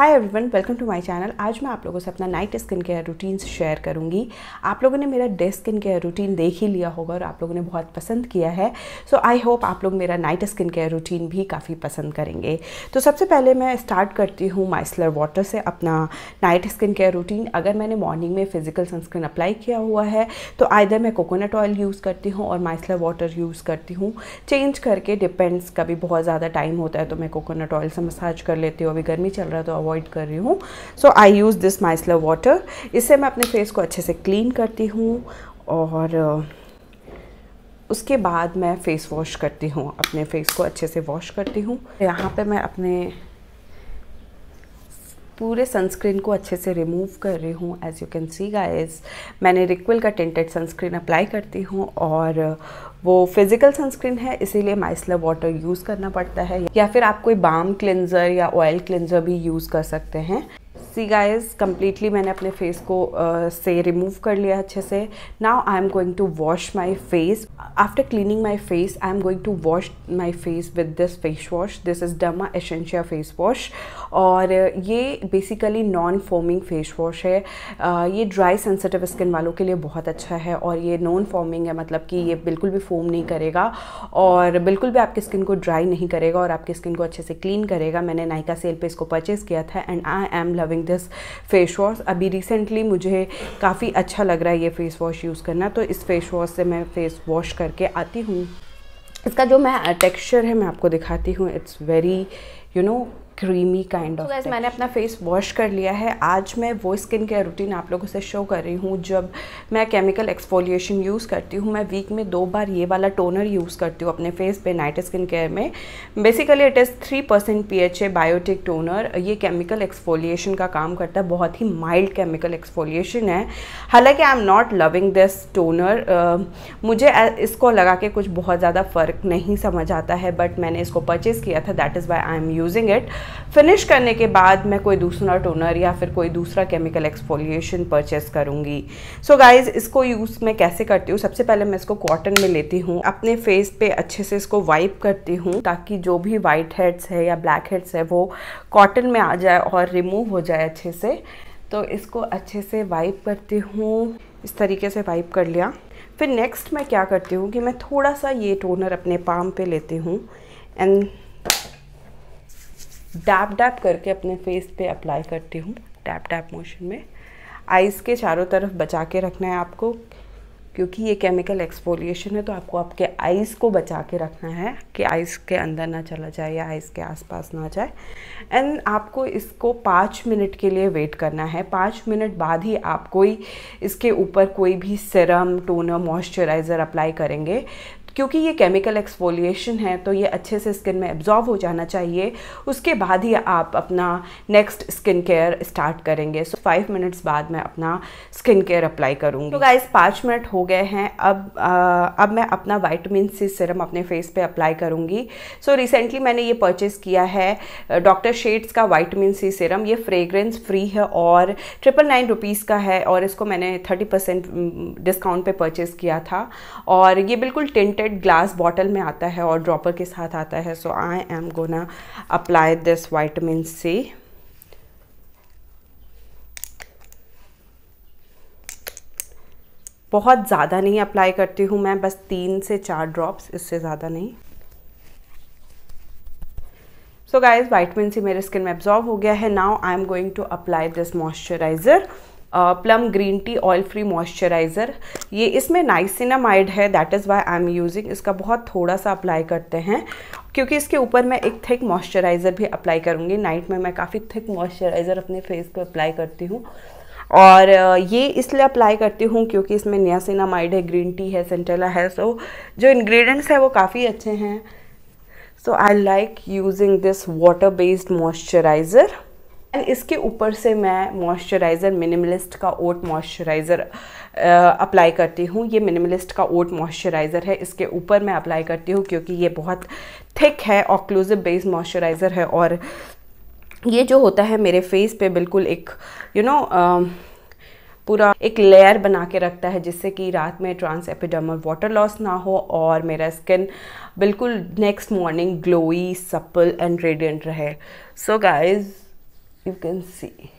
hi everyone welcome to my channel आज मैं आप लोगों से अपना night skin care routine share करूंगी आप लोगों ने मेरा डे स्किन केयर रूटीन देख ही लिया होगा और आप लोगों ने बहुत पसंद किया है सो आई होप आप लोग मेरा नाइट स्किन केयर रूटीन भी काफ़ी पसंद करेंगे तो सबसे पहले मैं स्टार्ट करती हूँ माइसलर वाटर से अपना नाइट स्किन केयर रूटीन अगर मैंने मॉर्निंग में फिजिकल सनस्क्रीन अप्लाई किया हुआ है तो आइधर मैं कोकोनट ऑयल यूज़ करती हूँ और माइसलर वाटर यूज़ करती हूँ चेंज करके डिपेंड्स कभी बहुत ज़्यादा टाइम होता है तो मैं कोकोनट ऑयल से मसाज कर लेती हूँ अभी गर्मी चल रहा है तो अवॉइड कर रही हूँ so I use this micellar water इससे मैं अपने फेस को अच्छे से क्लीन करती हूँ और उसके बाद मैं फ़ेस वॉश करती हूँ अपने फेस को अच्छे से वॉश करती हूँ यहाँ पे मैं अपने पूरे सनस्क्रीन को अच्छे से रिमूव कर रही हूँ as you can see guys मैंने रिक्विल का टेंटेड सनस्क्रीन अप्लाई करती हूँ और वो फिजिकल सनस्क्रीन है इसीलिए माइसलर वाटर यूज़ करना पड़ता है या फिर आप कोई बाम क्लिनज़र या ऑयल क्लिनज़र भी यूज़ कर सकते हैं सी गाइस कम्प्लीटली मैंने अपने फेस को uh, से रिमूव कर लिया अच्छे से now I am going to wash my face after cleaning my face I am going to wash my face with this face wash this is derma essentia face wash और ये basically non foaming face wash है uh, ये dry sensitive skin वालों के लिए बहुत अच्छा है और ये नॉन फॉर्मिंग है मतलब कि ये बिल्कुल भी फॉर्म नहीं करेगा और बिल्कुल भी आपकी स्किन को ड्राई नहीं करेगा और आपकी स्किन को अच्छे से क्लीन करेगा मैंने नायका सेल पे इसको परचेज़ किया था and I am loving using this face wash अभी रिसेंटली मुझे काफ़ी अच्छा लग रहा है ये फेस वॉश यूज़ करना तो इस फेस वॉश से मैं फेस वॉश करके आती हूँ इसका जो मैं टेक्सचर है मैं आपको दिखाती हूँ it's very you know creamy kind of मैंने अपना फेस वॉश कर लिया है आज मैं वो स्किन केयर रूटीन आप लोगों से शो कर रही हूँ जब मैं केमिकल एक्सफोलिएशन यूज़ करती हूँ मैं वीक में दो बार ये वाला टोनर यूज़ करती हूँ अपने फेस पे नाइट स्किन केयर में basically it is three percent P H A biotic toner ये केमिकल एक्सफोलिएशन का काम करता है बहुत ही माइल्ड केमिकल एक्सफोलिएशन है हालांकि I am not loving this toner मुझे इसको लगा के कुछ बहुत ज़्यादा फ़र्क नहीं समझ आता है बट मैंने इसको परचेज़ किया था that is why I am using it finish करने के बाद मैं कोई दूसरा टोनर या फिर कोई दूसरा केमिकल एक्सफोलिएशन परचेस करूँगी सो गाइज़ इसको यूज़ मैं कैसे करती हूँ सबसे पहले मैं इसको कॉटन में लेती हूँ अपने फेस पे अच्छे से इसको वाइप करती हूँ ताकि जो भी वाइट हेड्स है या ब्लैक हेड्स है वो कॉटन में आ जाए और रिमूव हो जाए अच्छे से तो इसको अच्छे से वाइप करती हूँ इस तरीके से वाइप कर लिया फिर नेक्स्ट मैं क्या करती हूँ कि मैं थोड़ा सा ये टोनर अपने पाम पे लेती हूँ एंड डैप डैप करके अपने फेस पे अप्लाई करती हूँ डैप डैप मोशन में आइज़ के चारों तरफ बचा के रखना है आपको क्योंकि ये केमिकल एक्सफोलिएशन है तो आपको आपके आइज़ को बचा के रखना है कि आइज़ के अंदर ना चला जाए या आइज़ के आसपास ना जाए एंड आपको इसको पाँच मिनट के लिए वेट करना है पाँच मिनट बाद ही आप कोई इसके ऊपर कोई भी सिरम टोनर मॉइस्चराइज़र अप्लाई करेंगे क्योंकि ये केमिकल एक्सफोलिएशन है तो ये अच्छे से स्किन में एब्जॉर्व हो जाना चाहिए उसके बाद ही आप अपना नेक्स्ट स्किन केयर स्टार्ट करेंगे सो फाइव मिनट्स बाद मैं अपना स्किन केयर अप्लाई करूँगी तो गाइस पाँच मिनट हो गए हैं अब आ, अब मैं अपना वाइटमिन सी सिरम अपने फेस पे अप्लाई करूँगी सो रिसेंटली मैंने ये परचेस किया है डॉक्टर शेड्स का वाइटमिन सी सिरम ये फ्रेग्रेंस फ्री है और ट्रिपल नाइन रुपीज़ का है और इसको मैंने थर्टी परसेंट डिस्काउंट पर परचेज़ किया था और ये बिल्कुल टेंट प्रिंटेड ग्लास बॉटल में आता है और ड्रॉपर के साथ आता है so I am gonna apply this vitamin C बहुत ज़्यादा नहीं अप्लाई करती हूँ मैं बस तीन से चार ड्रॉप्स इससे ज़्यादा नहीं सो गाइज वाइटमिन सी मेरे स्किन में एब्जॉर्व हो गया है now I am going to apply this moisturiser Plum green tea oil free moisturiser ये इसमें नाइसिनामाइड है that is why I am using इसका बहुत थोड़ा सा अप्लाई करते हैं क्योंकि इसके ऊपर मैं एक थिक मॉइस्चराइज़र भी अप्लाई करूँगी नाइट में मैं काफ़ी थिक मॉइस्चराइज़र अपने फेस पर अप्लाई करती हूँ और ये इसलिए अप्लाई करती हूँ क्योंकि इसमें नियासिनामाइड है ग्रीन टी है सेंटेला है सो जो इन्ग्रीडियंट्स हैं वो काफ़ी अच्छे हैं so I like using this water based moisturiser and इसके ऊपर से मैं मॉइस्चराइज़र मिनिमलिस्ट का ओट मॉइस्चराइज़र अप्लाई करती हूँ ये मिनिमलिस्ट का ओट मॉइस्चराइज़र है इसके ऊपर मैं अप्लाई करती हूँ क्योंकि ये बहुत थिक है ऑक्लूसिव बेस्ड मॉइस्चराइज़र है और ये जो होता है मेरे फेस पे बिल्कुल एक यू you नो know, पूरा एक लेयर बना के रखता है जिससे कि रात में ट्रांस एपिडर्मल वाटर लॉस ना हो और मेरा स्किन बिल्कुल next morning glowy supple and radiant रहे so so guys you can see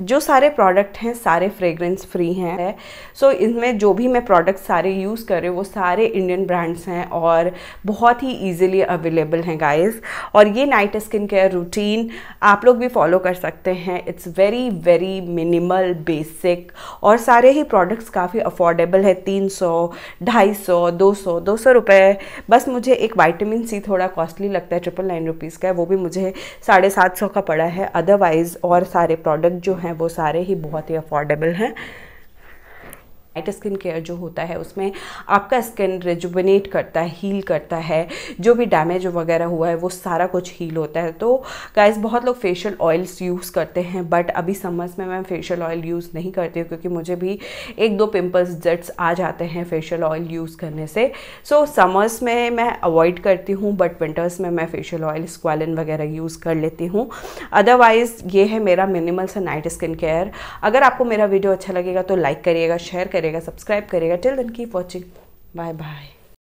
जो सारे प्रोडक्ट हैं सारे फ्रेग्रेंस फ्री हैं सो so, इनमें जो भी मैं प्रोडक्ट सारे यूज़ कर रही हूँ वो सारे इंडियन ब्रांड्स हैं और बहुत ही इजीली अवेलेबल हैं गाइस और ये नाइट स्किन केयर रूटीन आप लोग भी फॉलो कर सकते हैं it's very very minimal basic और सारे ही प्रोडक्ट्स काफ़ी अफोर्डेबल है तीन सौ ढाई सौ दो सौ दो सौ रुपये बस मुझे एक वाइटामिन सी थोड़ा कॉस्टली लगता है ट्रिपल नाइन रुपीज़ का वो भी मुझे साढ़े सात सौ का पड़ा है अदरवाइज़ और सारे प्रोडक्ट जो हैं हैं वो सारे ही बहुत ही अफोर्डेबल हैं नाइट स्किन केयर जो होता है उसमें आपका स्किन रेजुबिनेट करता है हील करता है जो भी डैमेज वगैरह हुआ है वो सारा कुछ हील होता है तो गाइज बहुत लोग फेशियल ऑयल्स यूज़ करते हैं बट अभी समर्स में मैं फेशियल ऑयल यूज़ नहीं करती हूँ क्योंकि मुझे भी एक दो पिम्पल्स जट्स आ जाते हैं फेशियल ऑयल यूज़ करने से सो so, समर्स में मैं अवॉइड करती हूँ बट विंटर्स में मैं फेशियल ऑयल स्क्वालिन वगैरह यूज़ कर लेती हूँ अदरवाइज़ ये है मेरा मिनिमल सा नाइट स्किन केयर अगर आपको मेरा वीडियो अच्छा लगेगा तो लाइक करिएगा शेयर करिएगा करेगा सब्सक्राइब करेगा टिल दिन कीप वॉचिंग बाय बाय